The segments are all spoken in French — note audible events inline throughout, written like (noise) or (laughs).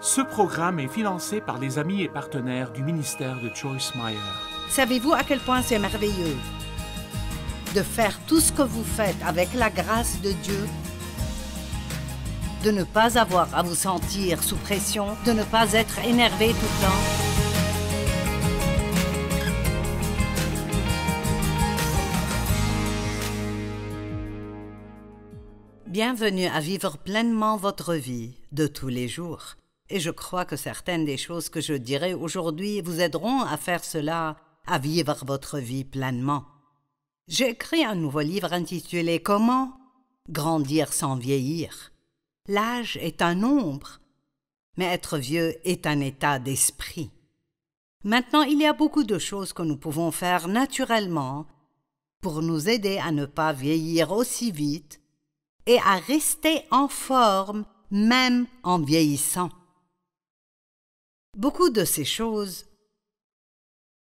Ce programme est financé par les amis et partenaires du ministère de Joyce Meyer. Savez-vous à quel point c'est merveilleux de faire tout ce que vous faites avec la grâce de Dieu de ne pas avoir à vous sentir sous pression, de ne pas être énervé tout le temps. Bienvenue à vivre pleinement votre vie de tous les jours. Et je crois que certaines des choses que je dirai aujourd'hui vous aideront à faire cela, à vivre votre vie pleinement. J'ai écrit un nouveau livre intitulé Comment grandir sans vieillir. L'âge est un nombre, mais être vieux est un état d'esprit. Maintenant, il y a beaucoup de choses que nous pouvons faire naturellement pour nous aider à ne pas vieillir aussi vite et à rester en forme même en vieillissant. Beaucoup de ces choses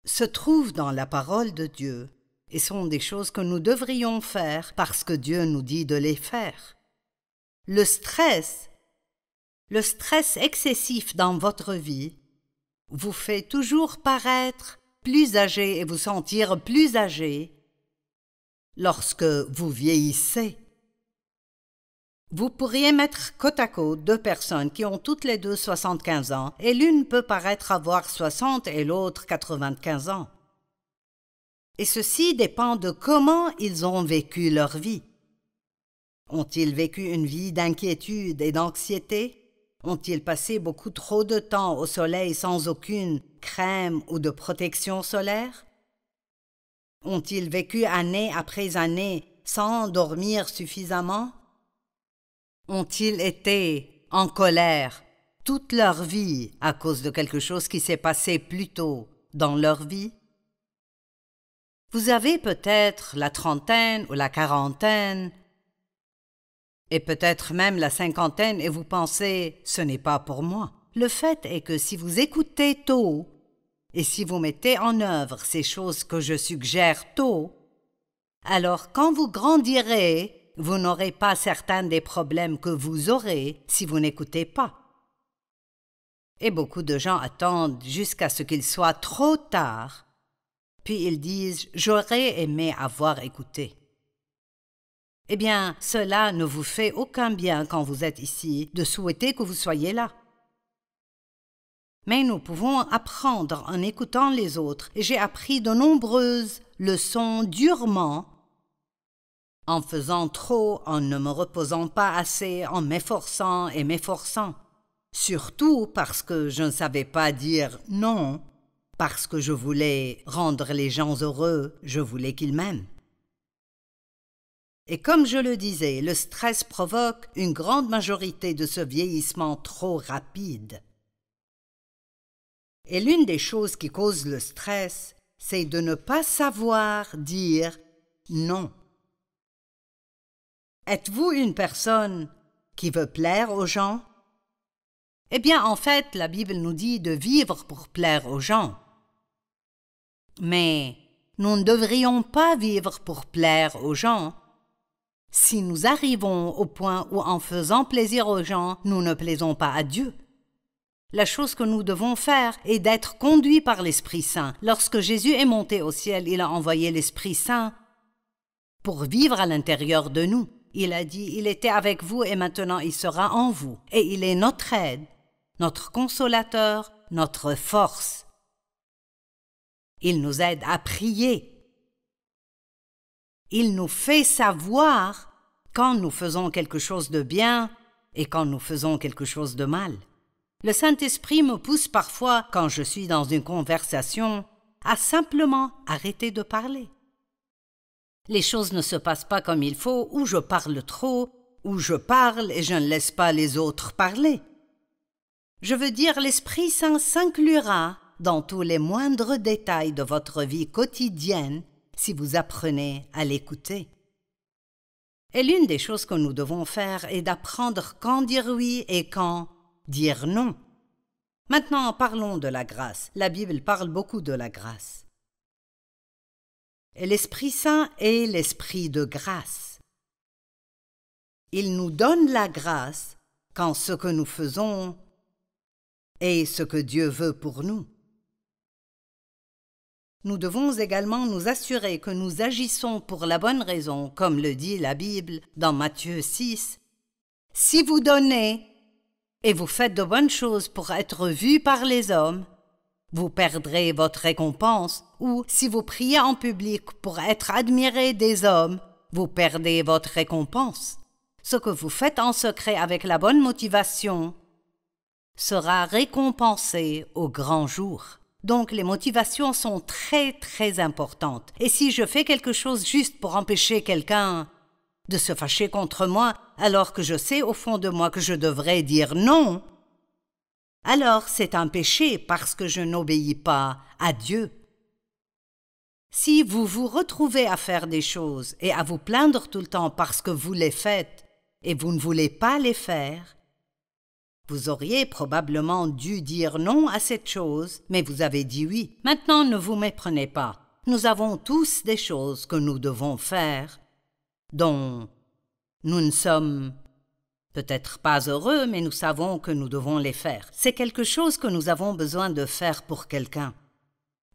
se trouvent dans la parole de Dieu et sont des choses que nous devrions faire parce que Dieu nous dit de les faire. Le stress, le stress excessif dans votre vie vous fait toujours paraître plus âgé et vous sentir plus âgé lorsque vous vieillissez. Vous pourriez mettre côte à côte deux personnes qui ont toutes les deux 75 ans et l'une peut paraître avoir 60 et l'autre 95 ans. Et ceci dépend de comment ils ont vécu leur vie. Ont-ils vécu une vie d'inquiétude et d'anxiété Ont-ils passé beaucoup trop de temps au soleil sans aucune crème ou de protection solaire Ont-ils vécu année après année sans dormir suffisamment ont-ils été en colère toute leur vie à cause de quelque chose qui s'est passé plus tôt dans leur vie Vous avez peut-être la trentaine ou la quarantaine, et peut-être même la cinquantaine, et vous pensez ⁇ ce n'est pas pour moi ⁇ Le fait est que si vous écoutez tôt, et si vous mettez en œuvre ces choses que je suggère tôt, alors quand vous grandirez, vous n'aurez pas certains des problèmes que vous aurez si vous n'écoutez pas. Et beaucoup de gens attendent jusqu'à ce qu'il soit trop tard, puis ils disent J'aurais aimé avoir écouté. Eh bien, cela ne vous fait aucun bien quand vous êtes ici de souhaiter que vous soyez là. Mais nous pouvons apprendre en écoutant les autres, j'ai appris de nombreuses leçons durement en faisant trop, en ne me reposant pas assez, en m'efforçant et m'efforçant, surtout parce que je ne savais pas dire non, parce que je voulais rendre les gens heureux, je voulais qu'ils m'aiment. Et comme je le disais, le stress provoque une grande majorité de ce vieillissement trop rapide. Et l'une des choses qui cause le stress, c'est de ne pas savoir dire non. Êtes-vous une personne qui veut plaire aux gens Eh bien, en fait, la Bible nous dit de vivre pour plaire aux gens. Mais nous ne devrions pas vivre pour plaire aux gens. Si nous arrivons au point où en faisant plaisir aux gens, nous ne plaisons pas à Dieu. La chose que nous devons faire est d'être conduits par l'Esprit Saint. Lorsque Jésus est monté au ciel, il a envoyé l'Esprit Saint pour vivre à l'intérieur de nous. Il a dit, il était avec vous et maintenant il sera en vous. Et il est notre aide, notre consolateur, notre force. Il nous aide à prier. Il nous fait savoir quand nous faisons quelque chose de bien et quand nous faisons quelque chose de mal. Le Saint-Esprit me pousse parfois, quand je suis dans une conversation, à simplement arrêter de parler. Les choses ne se passent pas comme il faut, ou je parle trop, ou je parle et je ne laisse pas les autres parler. Je veux dire, l'Esprit Saint s'inclura dans tous les moindres détails de votre vie quotidienne si vous apprenez à l'écouter. Et l'une des choses que nous devons faire est d'apprendre quand dire oui et quand dire non. Maintenant, parlons de la grâce. La Bible parle beaucoup de la grâce. L'Esprit Saint est l'Esprit de grâce. Il nous donne la grâce quand ce que nous faisons est ce que Dieu veut pour nous. Nous devons également nous assurer que nous agissons pour la bonne raison, comme le dit la Bible dans Matthieu 6. Si vous donnez et vous faites de bonnes choses pour être vus par les hommes, vous perdrez votre récompense, ou si vous priez en public pour être admiré des hommes, vous perdez votre récompense. Ce que vous faites en secret avec la bonne motivation sera récompensé au grand jour. Donc les motivations sont très très importantes. Et si je fais quelque chose juste pour empêcher quelqu'un de se fâcher contre moi, alors que je sais au fond de moi que je devrais dire non, alors c'est un péché parce que je n'obéis pas à Dieu. Si vous vous retrouvez à faire des choses et à vous plaindre tout le temps parce que vous les faites et vous ne voulez pas les faire, vous auriez probablement dû dire non à cette chose, mais vous avez dit oui. Maintenant ne vous méprenez pas. Nous avons tous des choses que nous devons faire, dont nous ne sommes Peut-être pas heureux, mais nous savons que nous devons les faire. C'est quelque chose que nous avons besoin de faire pour quelqu'un.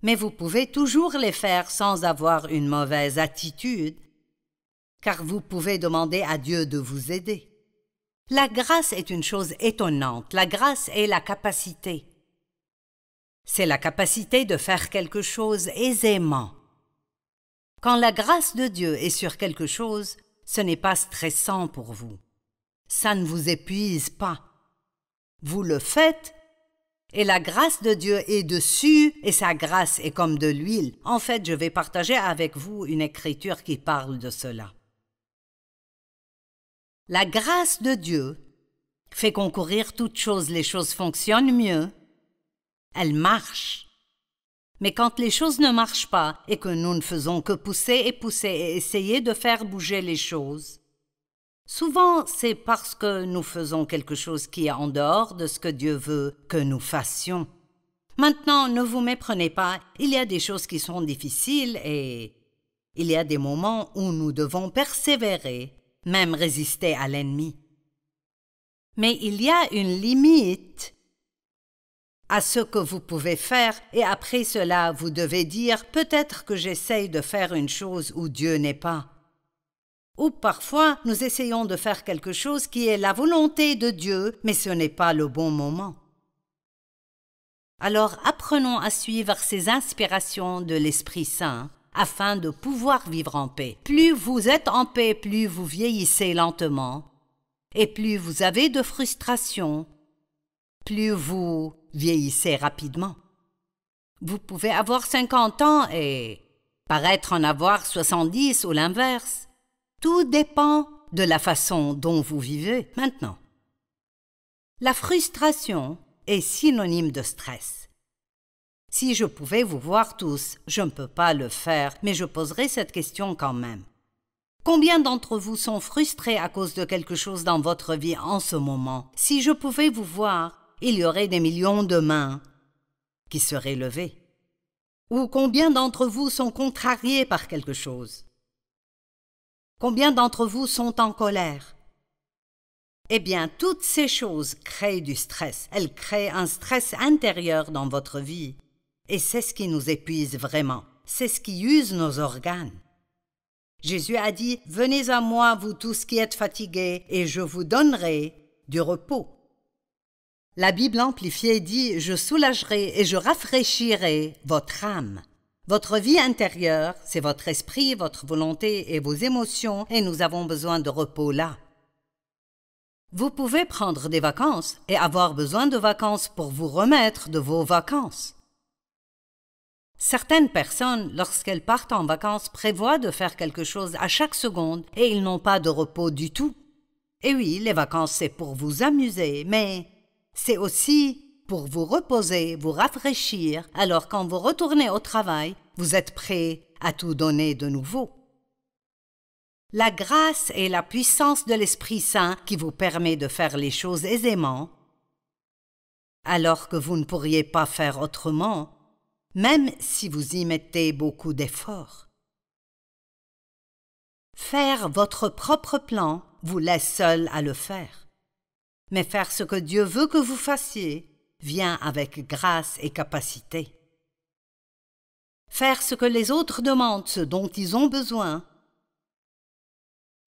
Mais vous pouvez toujours les faire sans avoir une mauvaise attitude, car vous pouvez demander à Dieu de vous aider. La grâce est une chose étonnante. La grâce est la capacité. C'est la capacité de faire quelque chose aisément. Quand la grâce de Dieu est sur quelque chose, ce n'est pas stressant pour vous ça ne vous épuise pas. Vous le faites, et la grâce de Dieu est dessus, et sa grâce est comme de l'huile. En fait, je vais partager avec vous une écriture qui parle de cela. La grâce de Dieu fait concourir toutes choses, les choses fonctionnent mieux, elles marchent. Mais quand les choses ne marchent pas et que nous ne faisons que pousser et pousser et essayer de faire bouger les choses, Souvent, c'est parce que nous faisons quelque chose qui est en dehors de ce que Dieu veut que nous fassions. Maintenant, ne vous méprenez pas, il y a des choses qui sont difficiles et il y a des moments où nous devons persévérer, même résister à l'ennemi. Mais il y a une limite à ce que vous pouvez faire et après cela, vous devez dire peut-être que j'essaye de faire une chose où Dieu n'est pas. Ou parfois, nous essayons de faire quelque chose qui est la volonté de Dieu, mais ce n'est pas le bon moment. Alors apprenons à suivre ces inspirations de l'Esprit Saint afin de pouvoir vivre en paix. Plus vous êtes en paix, plus vous vieillissez lentement, et plus vous avez de frustration, plus vous vieillissez rapidement. Vous pouvez avoir 50 ans et paraître en avoir 70 ou l'inverse. Tout dépend de la façon dont vous vivez maintenant. La frustration est synonyme de stress. Si je pouvais vous voir tous, je ne peux pas le faire, mais je poserai cette question quand même. Combien d'entre vous sont frustrés à cause de quelque chose dans votre vie en ce moment Si je pouvais vous voir, il y aurait des millions de mains qui seraient levées. Ou combien d'entre vous sont contrariés par quelque chose Combien d'entre vous sont en colère Eh bien, toutes ces choses créent du stress. Elles créent un stress intérieur dans votre vie. Et c'est ce qui nous épuise vraiment. C'est ce qui use nos organes. Jésus a dit, Venez à moi, vous tous qui êtes fatigués, et je vous donnerai du repos. La Bible amplifiée dit, Je soulagerai et je rafraîchirai votre âme. Votre vie intérieure, c'est votre esprit, votre volonté et vos émotions, et nous avons besoin de repos là. Vous pouvez prendre des vacances et avoir besoin de vacances pour vous remettre de vos vacances. Certaines personnes, lorsqu'elles partent en vacances, prévoient de faire quelque chose à chaque seconde et ils n'ont pas de repos du tout. Et oui, les vacances, c'est pour vous amuser, mais c'est aussi pour vous reposer, vous rafraîchir, alors quand vous retournez au travail, vous êtes prêt à tout donner de nouveau. La grâce et la puissance de l'Esprit Saint qui vous permet de faire les choses aisément, alors que vous ne pourriez pas faire autrement, même si vous y mettez beaucoup d'efforts. Faire votre propre plan vous laisse seul à le faire. Mais faire ce que Dieu veut que vous fassiez, vient avec grâce et capacité. Faire ce que les autres demandent, ce dont ils ont besoin.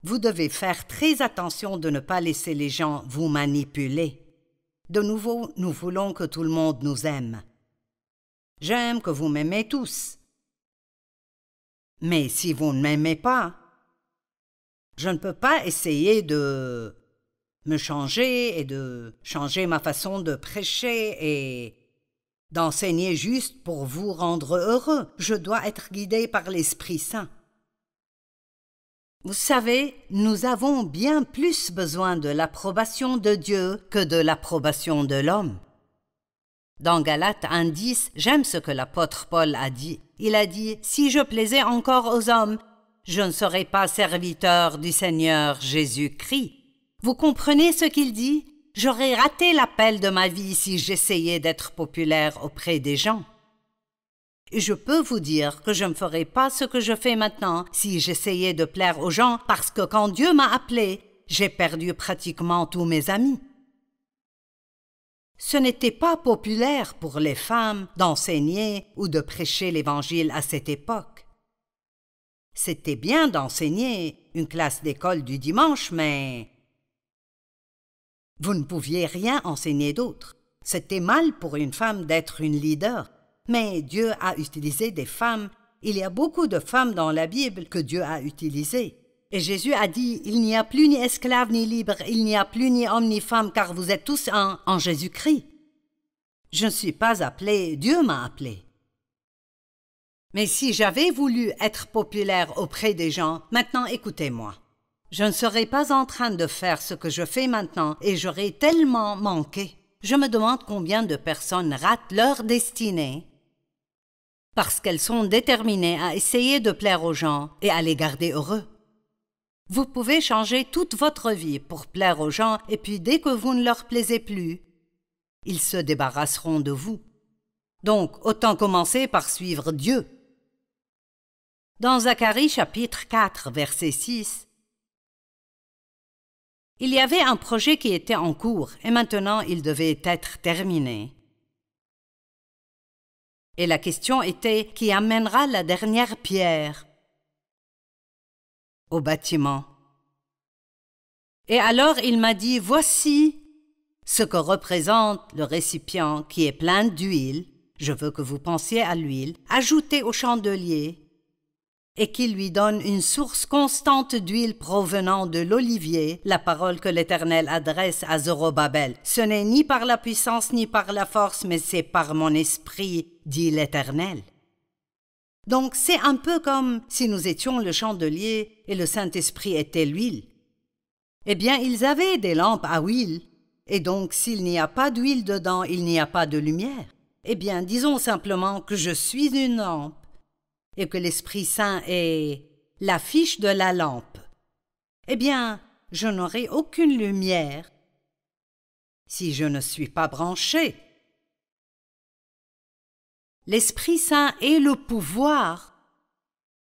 Vous devez faire très attention de ne pas laisser les gens vous manipuler. De nouveau, nous voulons que tout le monde nous aime. J'aime que vous m'aimez tous. Mais si vous ne m'aimez pas, je ne peux pas essayer de me changer et de changer ma façon de prêcher et d'enseigner juste pour vous rendre heureux. Je dois être guidé par l'Esprit Saint. Vous savez, nous avons bien plus besoin de l'approbation de Dieu que de l'approbation de l'homme. Dans Galates 1.10, j'aime ce que l'apôtre Paul a dit. Il a dit Si je plaisais encore aux hommes, je ne serais pas serviteur du Seigneur Jésus-Christ. Vous comprenez ce qu'il dit J'aurais raté l'appel de ma vie si j'essayais d'être populaire auprès des gens. Et je peux vous dire que je ne ferais pas ce que je fais maintenant si j'essayais de plaire aux gens parce que quand Dieu m'a appelé, j'ai perdu pratiquement tous mes amis. Ce n'était pas populaire pour les femmes d'enseigner ou de prêcher l'Évangile à cette époque. C'était bien d'enseigner, une classe d'école du dimanche, mais vous ne pouviez rien enseigner d'autre. C'était mal pour une femme d'être une leader, mais Dieu a utilisé des femmes. Il y a beaucoup de femmes dans la Bible que Dieu a utilisées. Et Jésus a dit, Il n'y a plus ni esclave ni libre, il n'y a plus ni homme ni femme, car vous êtes tous un en Jésus-Christ. Je ne suis pas appelé, Dieu m'a appelé. Mais si j'avais voulu être populaire auprès des gens, maintenant écoutez-moi. Je ne serais pas en train de faire ce que je fais maintenant et j'aurais tellement manqué. Je me demande combien de personnes ratent leur destinée parce qu'elles sont déterminées à essayer de plaire aux gens et à les garder heureux. Vous pouvez changer toute votre vie pour plaire aux gens et puis dès que vous ne leur plaisez plus, ils se débarrasseront de vous. Donc, autant commencer par suivre Dieu. Dans Zacharie chapitre 4, verset 6, il y avait un projet qui était en cours et maintenant il devait être terminé. Et la question était qui amènera la dernière pierre au bâtiment. Et alors il m'a dit, voici ce que représente le récipient qui est plein d'huile. Je veux que vous pensiez à l'huile, ajoutée au chandelier et qui lui donne une source constante d'huile provenant de l'olivier, la parole que l'Éternel adresse à Zorobabel. Ce n'est ni par la puissance ni par la force, mais c'est par mon esprit, dit l'Éternel. Donc c'est un peu comme si nous étions le chandelier et le Saint-Esprit était l'huile. Eh bien, ils avaient des lampes à huile, et donc s'il n'y a pas d'huile dedans, il n'y a pas de lumière. Eh bien, disons simplement que je suis une lampe et que l'Esprit Saint est l'affiche de la lampe, eh bien, je n'aurai aucune lumière si je ne suis pas branché. L'Esprit Saint est le pouvoir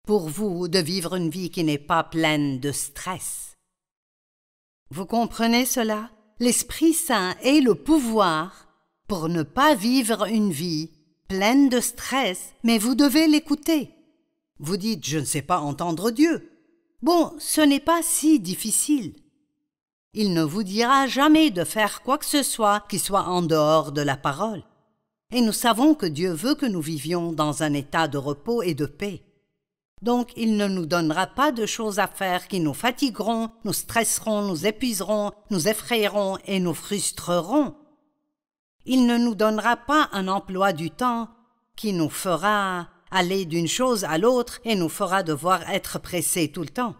pour vous de vivre une vie qui n'est pas pleine de stress. Vous comprenez cela L'Esprit Saint est le pouvoir pour ne pas vivre une vie pleine de stress, mais vous devez l'écouter. Vous dites Je ne sais pas entendre Dieu. Bon, ce n'est pas si difficile. Il ne vous dira jamais de faire quoi que ce soit qui soit en dehors de la parole. Et nous savons que Dieu veut que nous vivions dans un état de repos et de paix. Donc il ne nous donnera pas de choses à faire qui nous fatigueront, nous stresseront, nous épuiseront, nous effrayeront et nous frustreront il ne nous donnera pas un emploi du temps qui nous fera aller d'une chose à l'autre et nous fera devoir être pressés tout le temps.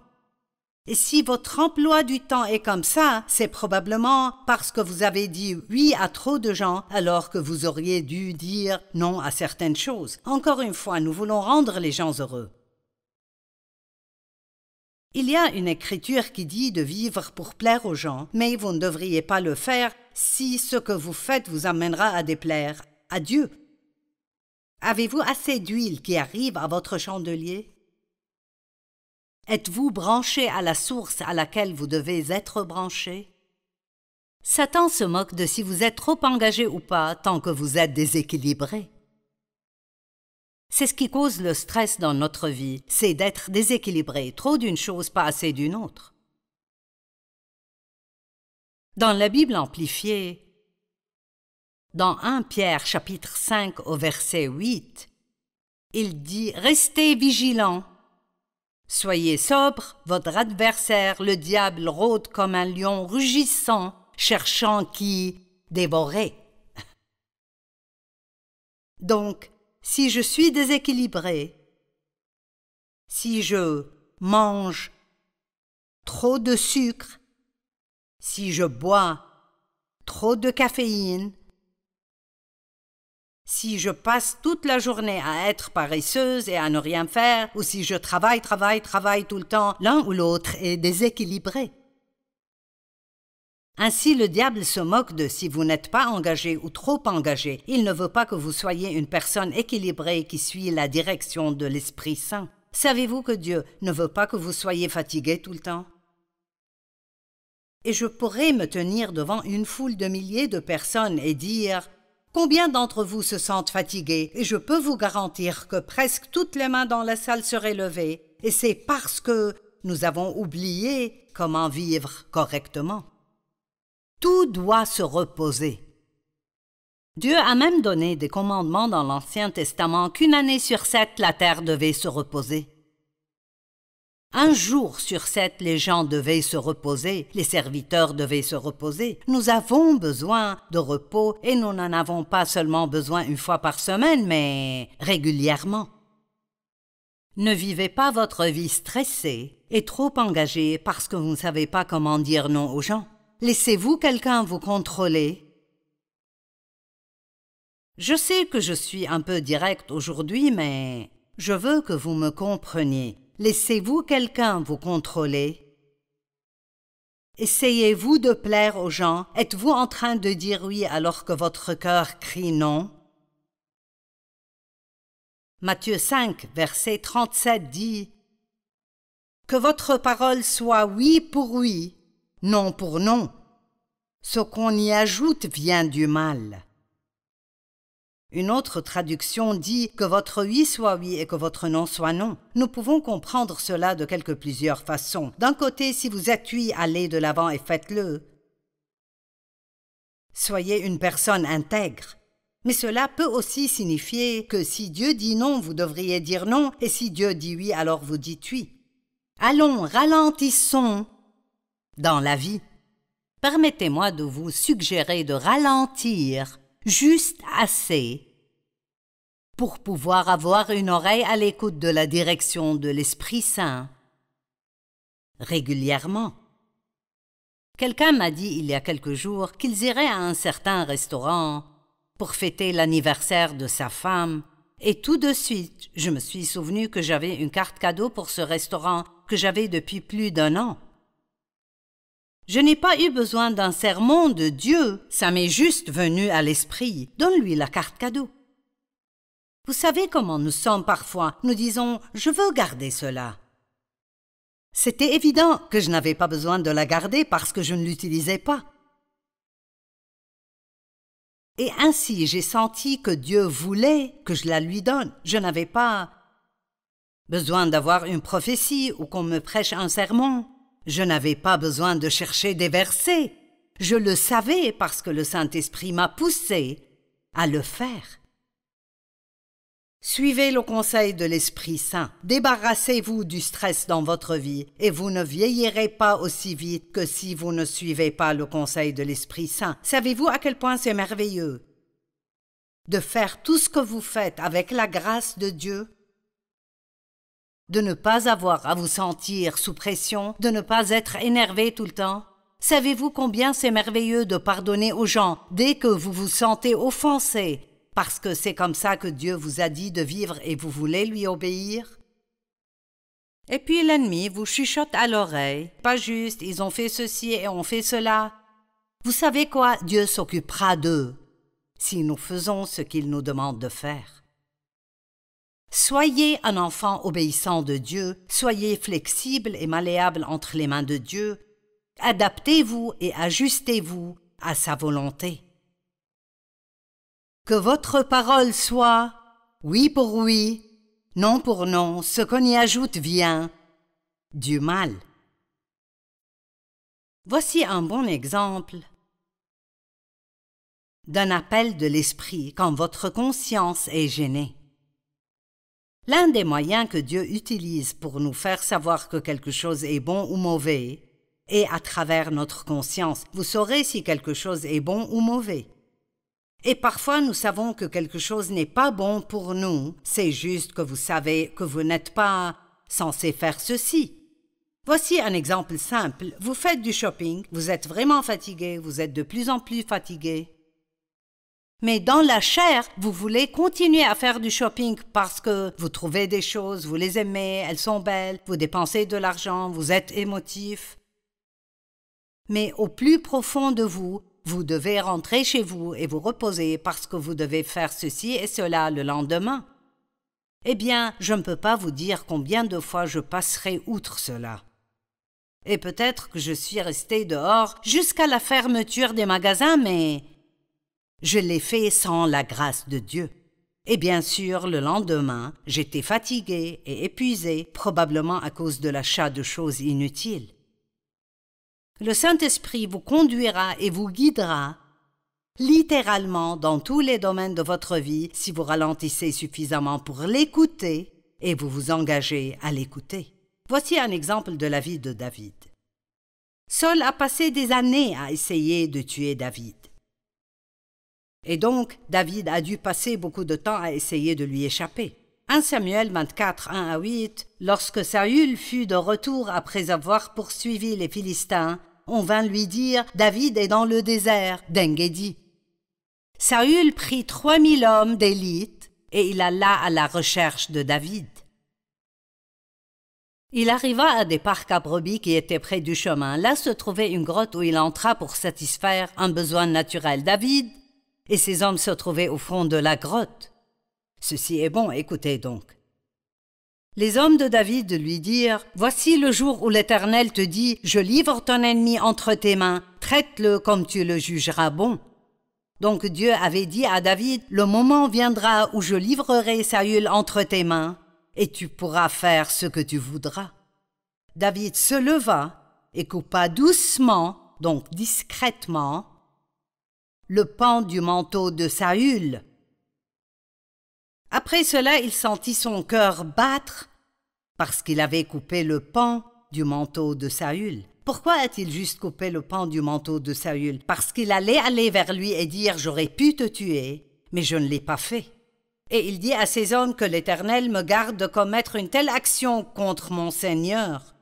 Et si votre emploi du temps est comme ça, c'est probablement parce que vous avez dit oui à trop de gens alors que vous auriez dû dire non à certaines choses. Encore une fois, nous voulons rendre les gens heureux. Il y a une écriture qui dit de vivre pour plaire aux gens, mais vous ne devriez pas le faire si ce que vous faites vous amènera à déplaire à Dieu. Avez-vous assez d'huile qui arrive à votre chandelier Êtes-vous branché à la source à laquelle vous devez être branché Satan se moque de si vous êtes trop engagé ou pas tant que vous êtes déséquilibré. C'est ce qui cause le stress dans notre vie, c'est d'être déséquilibré, trop d'une chose, pas assez d'une autre. Dans la Bible amplifiée, dans 1 Pierre chapitre 5 au verset 8, il dit ⁇ Restez vigilants, soyez sobres, votre adversaire, le diable, rôde comme un lion rugissant, cherchant qui dévorer. ⁇ Donc, si je suis déséquilibré, si je mange trop de sucre, si je bois trop de caféine, si je passe toute la journée à être paresseuse et à ne rien faire, ou si je travaille, travaille, travaille tout le temps, l'un ou l'autre est déséquilibré. Ainsi, le diable se moque de si vous n'êtes pas engagé ou trop engagé. Il ne veut pas que vous soyez une personne équilibrée qui suit la direction de l'Esprit Saint. Savez-vous que Dieu ne veut pas que vous soyez fatigué tout le temps Et je pourrais me tenir devant une foule de milliers de personnes et dire Combien d'entre vous se sentent fatigués Et je peux vous garantir que presque toutes les mains dans la salle seraient levées. Et c'est parce que nous avons oublié comment vivre correctement. Tout doit se reposer. Dieu a même donné des commandements dans l'Ancien Testament qu'une année sur sept la terre devait se reposer. Un jour sur sept les gens devaient se reposer, les serviteurs devaient se reposer. Nous avons besoin de repos et nous n'en avons pas seulement besoin une fois par semaine, mais régulièrement. Ne vivez pas votre vie stressée et trop engagée parce que vous ne savez pas comment dire non aux gens. Laissez-vous quelqu'un vous contrôler Je sais que je suis un peu direct aujourd'hui, mais je veux que vous me compreniez. Laissez-vous quelqu'un vous contrôler Essayez-vous de plaire aux gens Êtes-vous en train de dire oui alors que votre cœur crie non Matthieu 5, verset 37 dit Que votre parole soit oui pour oui non pour non. Ce qu'on y ajoute vient du mal. Une autre traduction dit que votre oui soit oui et que votre non soit non. Nous pouvons comprendre cela de quelques plusieurs façons. D'un côté, si vous êtes oui, allez de l'avant et faites-le. Soyez une personne intègre. Mais cela peut aussi signifier que si Dieu dit non, vous devriez dire non, et si Dieu dit oui, alors vous dites oui. Allons, ralentissons dans la vie, permettez-moi de vous suggérer de ralentir juste assez pour pouvoir avoir une oreille à l'écoute de la direction de l'Esprit Saint régulièrement. Quelqu'un m'a dit il y a quelques jours qu'ils iraient à un certain restaurant pour fêter l'anniversaire de sa femme, et tout de suite je me suis souvenu que j'avais une carte cadeau pour ce restaurant que j'avais depuis plus d'un an. Je n'ai pas eu besoin d'un sermon de Dieu, ça m'est juste venu à l'esprit. Donne-lui la carte cadeau. Vous savez comment nous sommes parfois, nous disons ⁇ Je veux garder cela ⁇ C'était évident que je n'avais pas besoin de la garder parce que je ne l'utilisais pas. Et ainsi j'ai senti que Dieu voulait que je la lui donne. Je n'avais pas besoin d'avoir une prophétie ou qu'on me prêche un sermon. Je n'avais pas besoin de chercher des versets. Je le savais parce que le Saint-Esprit m'a poussé à le faire. Suivez le conseil de l'Esprit Saint. Débarrassez-vous du stress dans votre vie et vous ne vieillirez pas aussi vite que si vous ne suivez pas le conseil de l'Esprit Saint. Savez-vous à quel point c'est merveilleux de faire tout ce que vous faites avec la grâce de Dieu de ne pas avoir à vous sentir sous pression, de ne pas être énervé tout le temps. Savez-vous combien c'est merveilleux de pardonner aux gens dès que vous vous sentez offensé, parce que c'est comme ça que Dieu vous a dit de vivre et vous voulez lui obéir Et puis l'ennemi vous chuchote à l'oreille, pas juste, ils ont fait ceci et ont fait cela. Vous savez quoi Dieu s'occupera d'eux, si nous faisons ce qu'il nous demande de faire. Soyez un enfant obéissant de Dieu, soyez flexible et malléable entre les mains de Dieu, adaptez-vous et ajustez-vous à sa volonté. Que votre parole soit oui pour oui, non pour non, ce qu'on y ajoute vient du mal. Voici un bon exemple d'un appel de l'esprit quand votre conscience est gênée. L'un des moyens que Dieu utilise pour nous faire savoir que quelque chose est bon ou mauvais est à travers notre conscience. Vous saurez si quelque chose est bon ou mauvais. Et parfois nous savons que quelque chose n'est pas bon pour nous, c'est juste que vous savez que vous n'êtes pas censé faire ceci. Voici un exemple simple. Vous faites du shopping, vous êtes vraiment fatigué, vous êtes de plus en plus fatigué. Mais dans la chair, vous voulez continuer à faire du shopping parce que vous trouvez des choses, vous les aimez, elles sont belles, vous dépensez de l'argent, vous êtes émotif. Mais au plus profond de vous, vous devez rentrer chez vous et vous reposer parce que vous devez faire ceci et cela le lendemain. Eh bien, je ne peux pas vous dire combien de fois je passerai outre cela. Et peut-être que je suis resté dehors jusqu'à la fermeture des magasins, mais je l'ai fait sans la grâce de Dieu. Et bien sûr, le lendemain, j'étais fatigué et épuisé, probablement à cause de l'achat de choses inutiles. Le Saint-Esprit vous conduira et vous guidera littéralement dans tous les domaines de votre vie si vous ralentissez suffisamment pour l'écouter et vous vous engagez à l'écouter. Voici un exemple de la vie de David. Saul a passé des années à essayer de tuer David. Et donc, David a dû passer beaucoup de temps à essayer de lui échapper. 1 Samuel 24, 1 à 8 Lorsque Saül fut de retour après avoir poursuivi les Philistins, on vint lui dire David est dans le désert d'Engedi. Saül prit trois mille hommes d'élite et il alla à la recherche de David. Il arriva à des parcs à brebis qui étaient près du chemin. Là se trouvait une grotte où il entra pour satisfaire un besoin naturel. David et ces hommes se trouvaient au fond de la grotte. Ceci est bon, écoutez donc. Les hommes de David lui dirent Voici le jour où l'Éternel te dit Je livre ton ennemi entre tes mains, traite-le comme tu le jugeras bon. Donc Dieu avait dit à David Le moment viendra où je livrerai Saül entre tes mains, et tu pourras faire ce que tu voudras. David se leva et coupa doucement, donc discrètement, le pan du manteau de Saül. Après cela, il sentit son cœur battre parce qu'il avait coupé le pan du manteau de Saül. Pourquoi a-t-il juste coupé le pan du manteau de Saül Parce qu'il allait aller vers lui et dire J'aurais pu te tuer, mais je ne l'ai pas fait. Et il dit à ses hommes que l'Éternel me garde de commettre une telle action contre mon Seigneur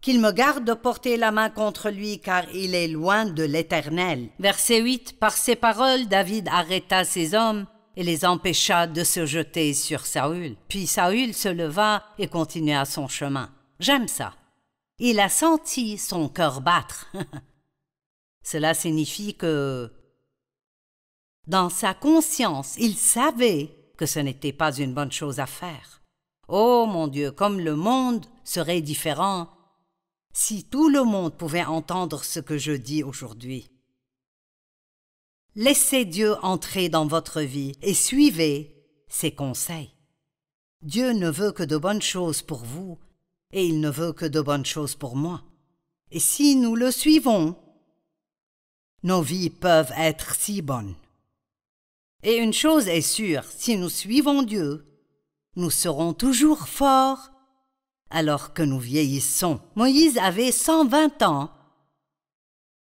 qu'il me garde de porter la main contre lui, car il est loin de l'Éternel. Verset 8. Par ces paroles, David arrêta ses hommes et les empêcha de se jeter sur Saül. Puis Saül se leva et continua son chemin. J'aime ça. Il a senti son cœur battre. (laughs) Cela signifie que dans sa conscience, il savait que ce n'était pas une bonne chose à faire. Oh mon Dieu, comme le monde serait différent si tout le monde pouvait entendre ce que je dis aujourd'hui. Laissez Dieu entrer dans votre vie et suivez ses conseils. Dieu ne veut que de bonnes choses pour vous et il ne veut que de bonnes choses pour moi. Et si nous le suivons, nos vies peuvent être si bonnes. Et une chose est sûre, si nous suivons Dieu, nous serons toujours forts alors que nous vieillissons. Moïse avait 120 ans.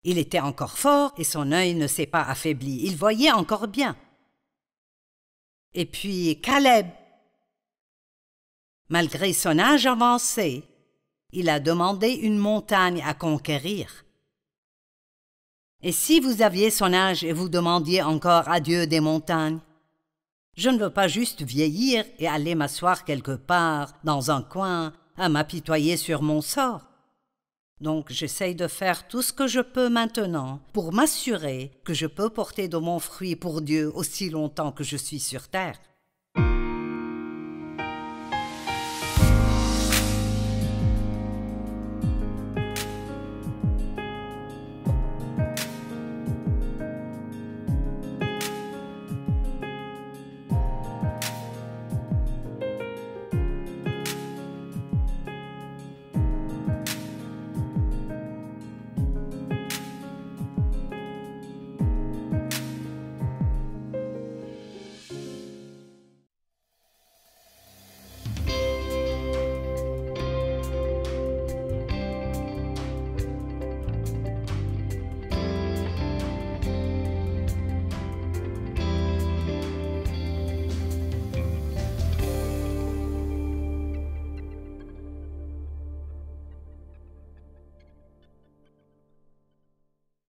Il était encore fort et son œil ne s'est pas affaibli. Il voyait encore bien. Et puis Caleb, malgré son âge avancé, il a demandé une montagne à conquérir. Et si vous aviez son âge et vous demandiez encore à Dieu des montagnes Je ne veux pas juste vieillir et aller m'asseoir quelque part, dans un coin, à m'apitoyer sur mon sort. Donc j'essaye de faire tout ce que je peux maintenant pour m'assurer que je peux porter de mon fruit pour Dieu aussi longtemps que je suis sur terre.